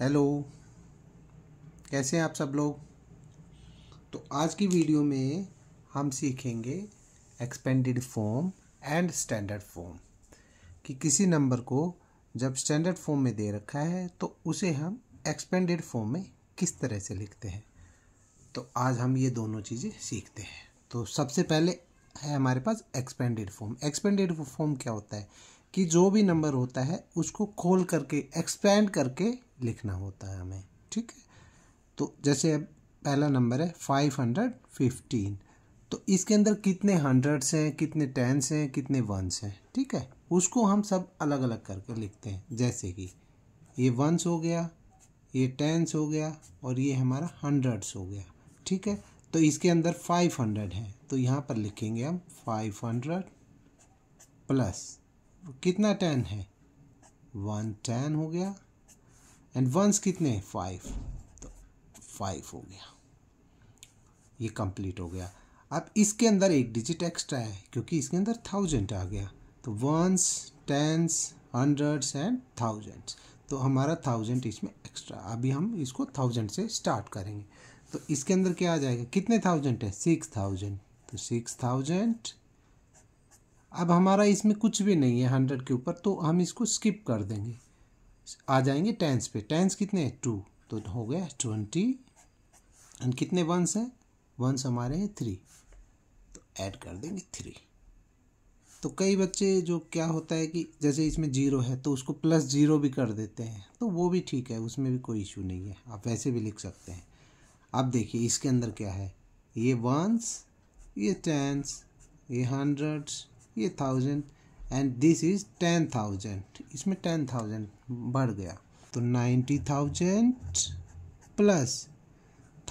hello कैसे हैं आप सब लोग तो आज की वीडियो में हम सीखेंगे expanded form and standard form कि किसी नंबर को जब स्टैंडर्ड फॉर्म में दे रखा है तो उसे हम एक्सपेंडेड फॉर्म में किस तरह से लिखते हैं तो आज हम ये दोनों चीज़ें सीखते हैं तो सबसे पहले है हमारे पास एक्सपेंडेड फॉर्म एक्सपेंडेड फॉर्म क्या होता है कि जो भी नंबर होता है उसको खोल करके एक्सपेंड करके लिखना होता है हमें ठीक है तो जैसे अब पहला नंबर है फाइव हंड्रेड फिफ्टीन तो इसके अंदर कितने हंड्रेड्स हैं कितने टेंस हैं कितने वंस हैं ठीक है उसको हम सब अलग अलग करके लिखते हैं जैसे कि ये वंस हो गया ये टेंस हो गया और ये हमारा हंड्रेड्स हो गया ठीक है तो इसके अंदर फाइव हंड्रेड है तो यहाँ पर लिखेंगे हम फाइव हंड्रेड प्लस कितना टेन है वन टेन हो गया एंड वंस कितने फाइव तो फाइव हो गया ये कंप्लीट हो गया अब इसके अंदर एक डिजिट एक्स्ट्रा है क्योंकि इसके अंदर थाउजेंड आ गया तो ones tens hundreds and thousands तो हमारा थाउजेंड इसमें एक्स्ट्रा अभी हम इसको थाउजेंड से स्टार्ट करेंगे तो इसके अंदर क्या आ जाएगा कितने थाउजेंड है सिक्स थाउजेंड तो सिक्स थाउजेंड अब हमारा इसमें कुछ भी नहीं है हंड्रेड के ऊपर तो हम इसको स्किप कर देंगे आ जाएंगे टेंस पे टेंस कितने टू तो हो गया ट्वेंटी एंड कितने वंस हैं वंस हमारे हैं थ्री तो ऐड कर देंगे थ्री तो कई बच्चे जो क्या होता है कि जैसे इसमें जीरो है तो उसको प्लस जीरो भी कर देते हैं तो वो भी ठीक है उसमें भी कोई इशू नहीं है आप वैसे भी लिख सकते हैं अब देखिए इसके अंदर क्या है ये वंस ये टेंस ये हंड्रेड्स ये thousand and this is ten thousand इसमें टेन थाउजेंड बढ़ गया तो नाइन्टी थाउजेंड प्लस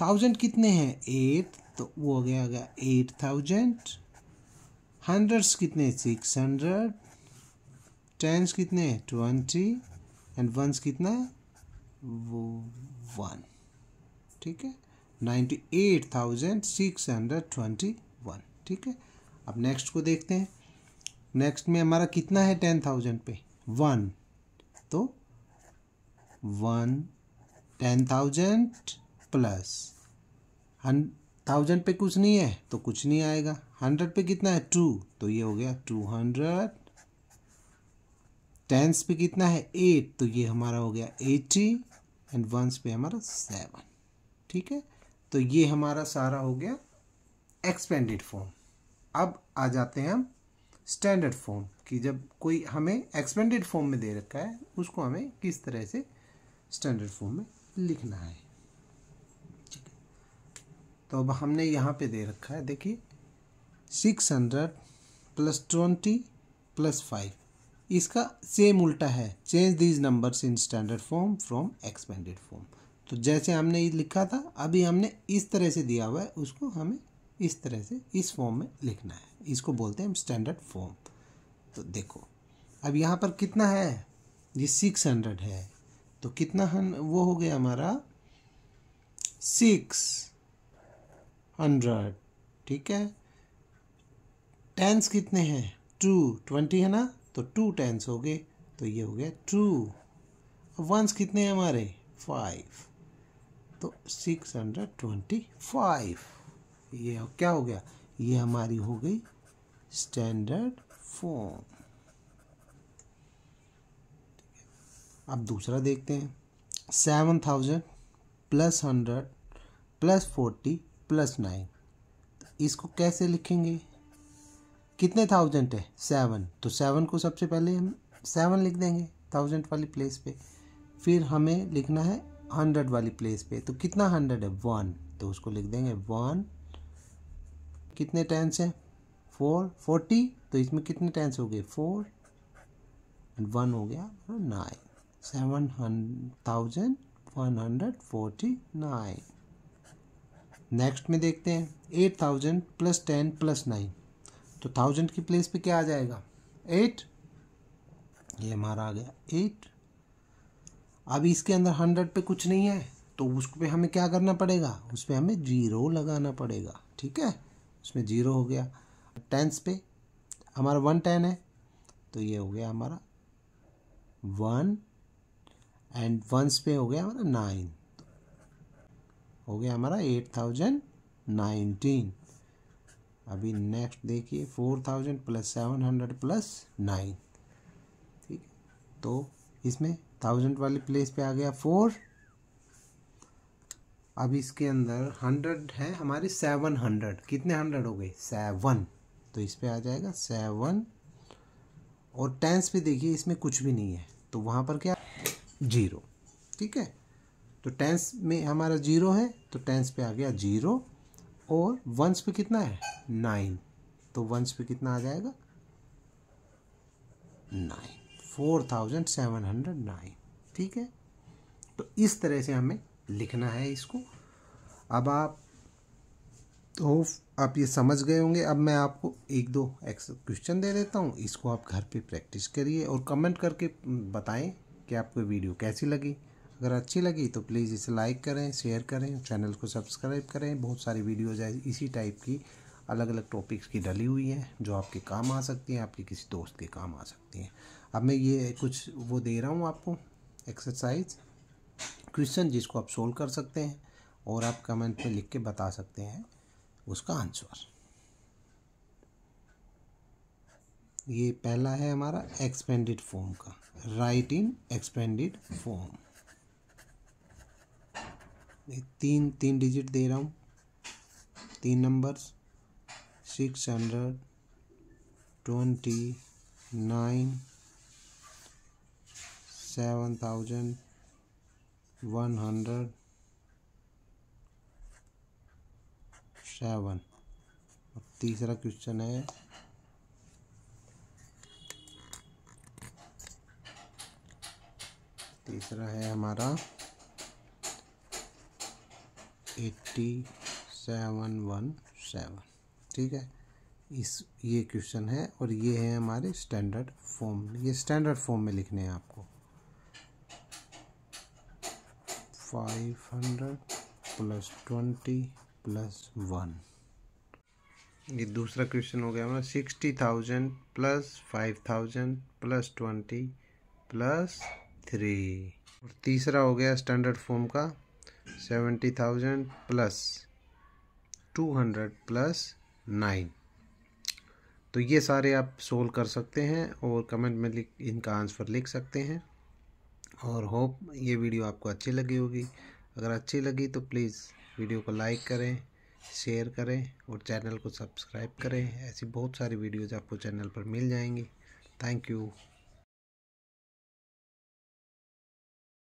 थाउजेंड कितने हैं एट तो वो हो गया गया एट थाउजेंड हंड्रेड्स कितने सिक्स हंड्रेड टेंस कितने ट्वेंटी एंड वंस कितना वो वन ठीक है ninety eight thousand six hundred twenty one ठीक है अब नेक्स्ट को देखते हैं नेक्स्ट में हमारा कितना है टेन थाउजेंड पे वन तो वन टेन थाउजेंड प्लस हन थाउजेंड पे कुछ नहीं है तो कुछ नहीं आएगा हंड्रेड पे कितना है टू तो ये हो गया टू हंड्रेड टेंस पे कितना है एट तो ये हमारा हो गया एटी एंड वंस पे हमारा सेवन ठीक है तो ये हमारा सारा हो गया एक्सपेंडेड फॉर्म अब आ जाते हैं हम स्टैंडर्ड फॉर्म कि जब कोई हमें एक्सपेंडेड फॉर्म में दे रखा है उसको हमें किस तरह से स्टैंडर्ड फॉर्म में लिखना है तो अब हमने यहाँ पे दे रखा है देखिए six hundred plus twenty plus five इसका सेम उल्टा है change these numbers in standard form from expanded form तो जैसे हमने ये लिखा था अभी हमने इस तरह से दिया हुआ है उसको हमें इस तरह से इस फॉर्म में लिखना है इसको बोलते हैं स्टैंडर्ड फॉर्म तो देखो अब यहाँ पर कितना है ये सिक्स हंड्रेड है तो कितना हन, वो हो गया हमारा सिक्स हंड्रेड ठीक है टेंस कितने हैं टू ट्वेंटी है ना तो टू टेंस हो गए तो ये हो गया टू वंस कितने हैं हमारे फाइव तो सिक्स हंड्रेड ट्वेंटी फाइव ये क्या हो गया ये हमारी हो गई स्टैंडर्ड फॉर्म अब दूसरा देखते हैं seven thousand plus hundred plus forty plus nine इसको कैसे लिखेंगे कितने थाउजेंड है सेवन तो सेवन को सबसे पहले हम सेवन लिख देंगे थाउजेंड वाली प्लेस पे फिर हमें लिखना है हंड्रेड वाली प्लेस पे तो कितना हंड्रेड है वन तो उसको लिख देंगे वन कितने टेंस हैं फोर फोर्टी तो इसमें कितने टेंस हो गए फोर एंड वन हो गया nine seven hundred thousand one hundred forty nine next में देखते हैं eight thousand plus ten plus nine तो थाउजेंड की प्लेस पे क्या आ जाएगा एट ये हमारा आ गया एट अब इसके अंदर हंड्रेड पे कुछ नहीं है तो उस पर हमें क्या करना पड़ेगा उस पर हमें जीरो लगाना पड़ेगा ठीक है उसमें जीरो हो गया टेंस पे हमारा वन टेन है तो ये हो गया हमारा वन एंड वंस पे हो गया हमारा नाइन हो गया हमारा एट थाउजेंड नाइनटीन अभी नेक्स्ट देखिए four thousand plus seven hundred plus nine ठीक तो इसमें थाउजेंड वाली प्लेस पे आ गया फोर अब इसके अंदर हंड्रेड है हमारे सेवन हंड्रेड कितने हंड्रेड हो गए सेवन तो इस पर आ जाएगा सेवन और टेंस पे देखिए इसमें कुछ भी नहीं है तो वहाँ पर क्या जीरो ठीक है तो टेंस में हमारा जीरो है तो टेंस पे आ गया जीरो और वंस पे कितना है नाइन तो वंस पे कितना आ जाएगा nine four thousand seven hundred nine ठीक है तो इस तरह से हमें लिखना है इसको अब आप तो आप ये समझ गए होंगे अब मैं आपको एक दो एक्स क्वेश्चन दे देता हूँ इसको आप घर पे प्रैक्टिस करिए और कमेंट करके बताएं कि आपको वीडियो कैसी लगी अगर अच्छी लगी तो प्लीज़ इसे लाइक करें शेयर करें चैनल को सब्सक्राइब करें बहुत सारी वीडियोज इसी टाइप की अलग अलग टॉपिक्स की डली हुई हैं जो आपके काम आ सकती हैं आपके किसी दोस्त के काम आ सकती हैं अब मैं ये कुछ वो दे रहा हूँ आपको एक्सरसाइज क्वेश्चन जिसको आप सोल्व कर सकते हैं और आप कमेंट में लिख के बता सकते हैं उसका आंसर ये पहला है हमारा एक्सपेंडेड फॉर्म का राइट इन एक्सपेंडेड फॉर्म तीन तीन डिजिट दे रहा हूँ तीन numbers six hundred twenty nine seven thousand one hundred seven तीसरा क्वेश्चन है तीसरा है हमारा एट्टी सेवन वन सेवन ठीक है इस ये क्वेश्चन है और ये है हमारे स्टैंडर्ड फॉर्म ये स्टैंडर्ड फॉर्म में लिखने हैं आपको five hundred plus twenty plus one ये दूसरा क्वेश्चन हो गया हमारा sixty thousand plus five thousand plus twenty plus three और तीसरा हो गया स्टैंडर्ड फॉर्म का seventy thousand plus two hundred plus nine तो ये सारे आप सोल्व कर सकते हैं और कमेंट में लिख इनका आंसर लिख सकते हैं और होप ये वीडियो आपको अच्छी लगी होगी अगर अच्छी लगी तो प्लीज़ वीडियो को लाइक करें शेयर करें और चैनल को सब्सक्राइब करें ऐसी बहुत सारी वीडियोज़ आपको चैनल पर मिल जाएंगी थैंक यू